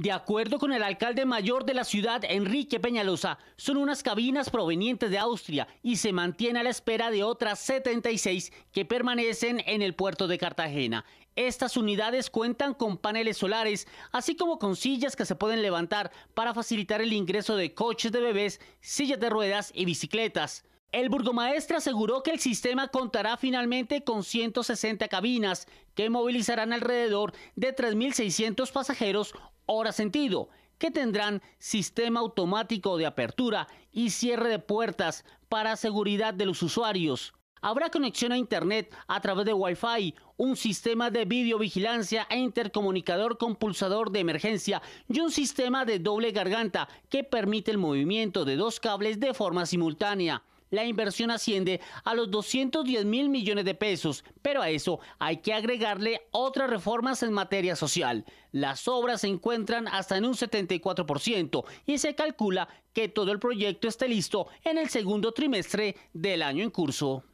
De acuerdo con el alcalde mayor de la ciudad, Enrique Peñalosa, son unas cabinas provenientes de Austria y se mantiene a la espera de otras 76 que permanecen en el puerto de Cartagena. Estas unidades cuentan con paneles solares, así como con sillas que se pueden levantar para facilitar el ingreso de coches de bebés, sillas de ruedas y bicicletas. El burgomaestre aseguró que el sistema contará finalmente con 160 cabinas que movilizarán alrededor de 3.600 pasajeros Ahora sentido, que tendrán sistema automático de apertura y cierre de puertas para seguridad de los usuarios. Habrá conexión a Internet a través de Wi-Fi, un sistema de videovigilancia e intercomunicador con pulsador de emergencia y un sistema de doble garganta que permite el movimiento de dos cables de forma simultánea. La inversión asciende a los 210 mil millones de pesos, pero a eso hay que agregarle otras reformas en materia social. Las obras se encuentran hasta en un 74% y se calcula que todo el proyecto esté listo en el segundo trimestre del año en curso.